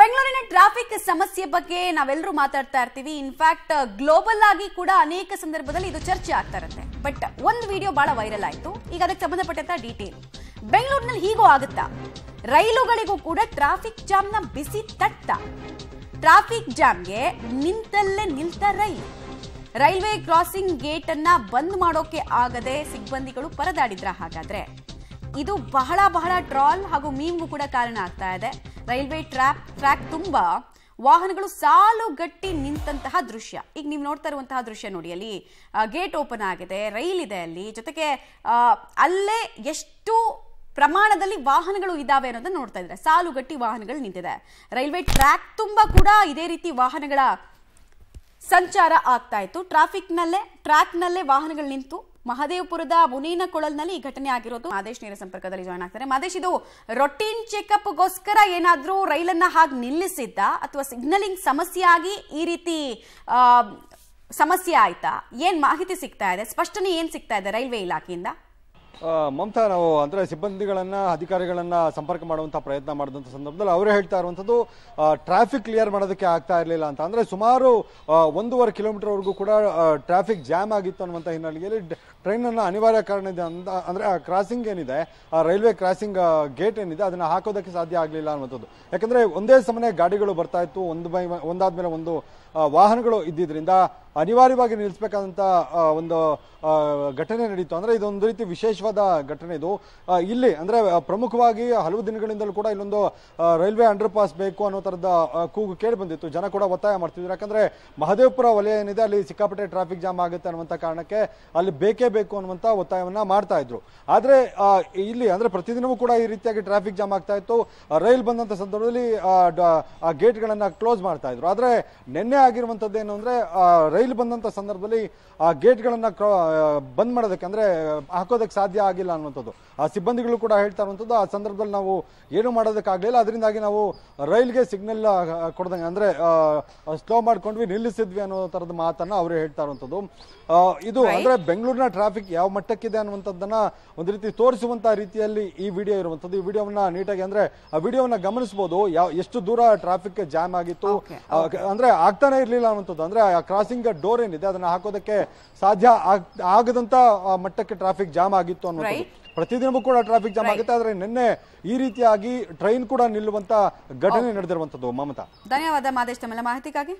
ಬೆಂಗಳೂರಿನ ಟ್ರಾಫಿಕ್ ಸಮಸ್ಯೆ ಬಗ್ಗೆ ನಾವೆಲ್ಲರೂ ಮಾತಾಡ್ತಾ ಇರ್ತೀವಿ ಇನ್ಫ್ಯಾಕ್ಟ್ ಗ್ಲೋಬಲ್ ಆಗಿ ಕೂಡ ಅನೇಕ ಸಂದರ್ಭದಲ್ಲಿ ಇದು ಚರ್ಚೆ ಆಗ್ತಾ ಇರುತ್ತೆ ಬಟ್ ಒಂದು ವಿಡಿಯೋ ಬಹಳ ವೈರಲ್ ಆಯಿತು ಈಗ ಅದಕ್ಕೆ ಸಂಬಂಧಪಟ್ಟಂತ ಡೀಟೇಲ್ ಬೆಂಗಳೂರಿನಲ್ಲಿ ಹೀಗೂ ಆಗುತ್ತಾ ರೈಲುಗಳಿಗೂ ಕೂಡ ಟ್ರಾಫಿಕ್ ಜಾಮ್ನ ಬಿಸಿ ತಟ್ಟ ಟ್ರಾಫಿಕ್ ಜಾಮ್ಗೆ ನಿಂತಲ್ಲೇ ನಿಲ್ತ ರೈಲು ರೈಲ್ವೆ ಕ್ರಾಸಿಂಗ್ ಗೇಟ್ ಅನ್ನ ಬಂದ್ ಮಾಡೋಕೆ ಆಗದೆ ಸಿಬ್ಬಂದಿಗಳು ಪರದಾಡಿದ್ರ ಹಾಗಾದ್ರೆ ಇದು ಬಹಳ ಬಹಳ ಟ್ರಾಲ್ ಹಾಗೂ ಮೀಮ್ಗೂ ಕೂಡ ಕಾರಣ ಆಗ್ತಾ ಇದೆ ರೈಲ್ವೆ ಟ್ರ್ಯಾಕ್ ಟ್ರ್ಯಾಕ್ ತುಂಬ ವಾಹನಗಳು ಸಾಲು ಗಟ್ಟಿ ನಿಂತಹ ದೃಶ್ಯ ಈಗ ನೀವು ನೋಡ್ತಾ ಇರುವಂತಹ ದೃಶ್ಯ ನೋಡಿ ಅಲ್ಲಿ ಗೇಟ್ ಓಪನ್ ಆಗಿದೆ ರೈಲ್ ಇದೆ ಅಲ್ಲಿ ಜೊತೆಗೆ ಅಲ್ಲೇ ಎಷ್ಟು ಪ್ರಮಾಣದಲ್ಲಿ ವಾಹನಗಳು ಇದ್ದಾವೆ ಅನ್ನೋದನ್ನ ನೋಡ್ತಾ ಇದ್ದಾರೆ ಸಾಲುಗಟ್ಟಿ ವಾಹನಗಳು ನಿಂತಿದೆ ರೈಲ್ವೆ ಟ್ರ್ಯಾಕ್ ತುಂಬಾ ಕೂಡ ಇದೇ ರೀತಿ ವಾಹನಗಳ ಸಂಚಾರ ಆಗ್ತಾ ಇತ್ತು ಟ್ರಾಫಿಕ್ನಲ್ಲೇ ಟ್ರ್ಯಾಕ್ನಲ್ಲೇ ವಾಹನಗಳು ನಿಂತು ಮಹದೇವಪುರದ ಮುನೀನ ಕೊಳಲ್ನಲ್ಲಿ ಈ ಘಟನೆ ಆಗಿರೋದು ಮಾದೇಶ್ ನೇರ ಸಂಪರ್ಕದಲ್ಲಿ ಜಾಯ್ನ್ ಆಗ್ತಾರೆ ಮಾದೇಶ್ ಇದು ರೊಟೀನ್ ಚೆಕ್ಅಪ್ ಗೋಸ್ಕರ ಏನಾದ್ರೂ ರೈಲನ್ನ ಹಾಗೆ ನಿಲ್ಲಿಸಿದ್ದ ಅಥವಾ ಸಿಗ್ನಲಿಂಗ್ ಸಮಸ್ಯೆ ಆಗಿ ಈ ರೀತಿ ಸಮಸ್ಯೆ ಆಯ್ತಾ ಏನ್ ಮಾಹಿತಿ ಸಿಗ್ತಾ ಇದೆ ಸ್ಪಷ್ಟನೆ ಏನ್ ಸಿಗ್ತಾ ಇದೆ ರೈಲ್ವೆ ಇಲಾಖೆಯಿಂದ ಮಮತಾ ನಾವು ಅಂದರೆ ಸಿಬ್ಬಂದಿಗಳನ್ನು ಅಧಿಕಾರಿಗಳನ್ನು ಸಂಪರ್ಕ ಮಾಡುವಂಥ ಪ್ರಯತ್ನ ಮಾಡಿದಂಥ ಸಂದರ್ಭದಲ್ಲಿ ಅವರು ಹೇಳ್ತಾ ಇರುವಂಥದ್ದು ಟ್ರಾಫಿಕ್ ಕ್ಲಿಯರ್ ಮಾಡೋದಕ್ಕೆ ಆಗ್ತಾ ಇರಲಿಲ್ಲ ಅಂತ ಅಂದರೆ ಸುಮಾರು ಒಂದೂವರೆ ಕಿಲೋಮೀಟರ್ವರೆಗೂ ಕೂಡ ಟ್ರಾಫಿಕ್ ಜಾಮ್ ಆಗಿತ್ತು ಅನ್ನುವಂಥ ಹಿನ್ನೆಲೆಯಲ್ಲಿ ಟ್ರೈನನ್ನು ಅನಿವಾರ್ಯ ಕಾರಣ ಇದೆ ಅಂತ ಅಂದರೆ ಆ ಕ್ರಾಸಿಂಗ್ ಏನಿದೆ ಆ ರೈಲ್ವೆ ಕ್ರಾಸಿಂಗ್ ಗೇಟ್ ಏನಿದೆ ಅದನ್ನು ಹಾಕೋದಕ್ಕೆ ಸಾಧ್ಯ ಆಗಲಿಲ್ಲ ಅನ್ನುವಂಥದ್ದು ಯಾಕಂದರೆ ಒಂದೇ ಸಮನೆ ಗಾಡಿಗಳು ಬರ್ತಾ ಇತ್ತು ಒಂದು ಬೈ ಒಂದಾದ ಮೇಲೆ ಒಂದು ವಾಹನಗಳು ಇದ್ದಿದ್ದರಿಂದ ಅನಿವಾರ್ಯವಾಗಿ ನಿಲ್ಲಿಸಬೇಕಾದಂಥ ಒಂದು ಘಟನೆ ನಡೀತು ಅಂದರೆ ಇದೊಂದು ರೀತಿ ವಿಶೇಷವಾದ ಘಟನೆ ಇದು ಇಲ್ಲಿ ಅಂದರೆ ಪ್ರಮುಖವಾಗಿ ಹಲವು ದಿನಗಳಿಂದಲೂ ಕೂಡ ಇಲ್ಲೊಂದು ರೈಲ್ವೆ ಅಂಡರ್ ಪಾಸ್ ಬೇಕು ಅನ್ನೋ ಥರದ ಕೂಗು ಕೇಳಿ ಬಂದಿತ್ತು ಜನ ಕೂಡ ಒತ್ತಾಯ ಮಾಡ್ತಿದ್ರು ಯಾಕಂದರೆ ಮಹದೇವಪುರ ವಲಯ ಏನಿದೆ ಅಲ್ಲಿ ಸಿಕ್ಕಾಪಟ್ಟೆ ಟ್ರಾಫಿಕ್ ಜಾಮ್ ಆಗುತ್ತೆ ಅನ್ನುವಂಥ ಕಾರಣಕ್ಕೆ ಅಲ್ಲಿ ಬೇಕೇ ಬೇಕು ಅನ್ನುವಂಥ ಒತ್ತಾಯವನ್ನು ಮಾಡ್ತಾ ಇದ್ರು ಆದರೆ ಇಲ್ಲಿ ಅಂದರೆ ಪ್ರತಿದಿನವೂ ಕೂಡ ಈ ರೀತಿಯಾಗಿ ಟ್ರಾಫಿಕ್ ಜಾಮ್ ಆಗ್ತಾ ಇತ್ತು ರೈಲ್ ಬಂದಂಥ ಸಂದರ್ಭದಲ್ಲಿ ಆ ಗೇಟ್ಗಳನ್ನು ಕ್ಲೋಸ್ ಮಾಡ್ತಾ ಇದ್ರು ಆದರೆ ನಿನ್ನೆ ಆಗಿರುವಂತದ್ದು ಏನು ಅಂದರೆ ರೈಲು ಬಂದಂಥ ಸಂದರ್ಭದಲ್ಲಿ ಆ ಗೇಟ್ಗಳನ್ನು ಬಂದ್ ಮಾಡೋದಕ್ಕೆ ಅಂದ್ರೆ ಹಾಕೋದಕ್ಕೆ ಸಾಧ್ಯ ಆಗಿಲ್ಲ ಅನ್ನುವಂಥದ್ದು ಆ ಸಿಬ್ಬಂದಿಗಳು ಕೂಡ ಹೇಳ್ತಾ ಇರುವಂಥದ್ದು ಆ ಸಂದರ್ಭದಲ್ಲಿ ನಾವು ಏನು ಮಾಡೋದಕ್ಕಾಗಲಿಲ್ಲ ಅದರಿಂದಾಗಿ ನಾವು ರೈಲ್ಗೆ ಸಿಗ್ನಲ್ ಕೊಡ್ದಂಗೆ ಅಂದ್ರೆ ಸ್ಲೋ ಮಾಡ್ಕೊಂಡ್ವಿ ನಿಲ್ಲಿಸಿದ್ವಿ ಅನ್ನೋ ಥರದ ಮಾತನ್ನ ಅವರು ಹೇಳ್ತಾ ಇರುವಂಥದ್ದು ಇದು ಅಂದ್ರೆ ಬೆಂಗಳೂರಿನ ಟ್ರಾಫಿಕ್ ಯಾವ ಮಟ್ಟಕ್ಕಿದೆ ಅನ್ನುವಂಥದ್ದನ್ನ ಒಂದು ರೀತಿ ತೋರಿಸುವಂಥ ರೀತಿಯಲ್ಲಿ ಈ ವಿಡಿಯೋ ಇರುವಂಥದ್ದು ಈ ವಿಡಿಯೋವನ್ನ ನೀಟಾಗಿ ಅಂದ್ರೆ ಆ ವಿಡಿಯೋವನ್ನ ಗಮನಿಸಬಹುದು ಯಾವ ಎಷ್ಟು ದೂರ ಟ್ರಾಫಿಕ್ ಜಾಮ್ ಆಗಿತ್ತು ಅಂದ್ರೆ ಆಗ್ತಾನೆ ಇರಲಿಲ್ಲ ಅನ್ನುವಂಥದ್ದು ಅಂದ್ರೆ ಆ ಕ್ರಾಸಿಂಗ್ ಡೋರ್ ಏನಿದೆ ಅದನ್ನ ಹಾಕೋದಕ್ಕೆ ಸಾಧ್ಯ ಆಗದಂತ ಮಟ್ಟಕ್ಕೆ ಟ್ರಾಫಿಕ್ ಜಾಮ್ ಆಗಿತ್ತು ಅನ್ನೋದು ಪ್ರತಿದಿನವೂ ಕೂಡ ಟ್ರಾಫಿಕ್ ಜಾಮ್ ಆಗುತ್ತೆ ಆದ್ರೆ ನಿನ್ನೆ ಈ ರೀತಿಯಾಗಿ ಟ್ರೈನ್ ಕೂಡ ನಿಲ್ಲುವಂತ ಘಟನೆ ನಡೆದಿರುವಂತದ್ದು ಮಮತಾ ಧನ್ಯವಾದ ಮಾದೇಶ್ ತಮ್ಮ ಮಾಹಿತಿಗಾಗಿ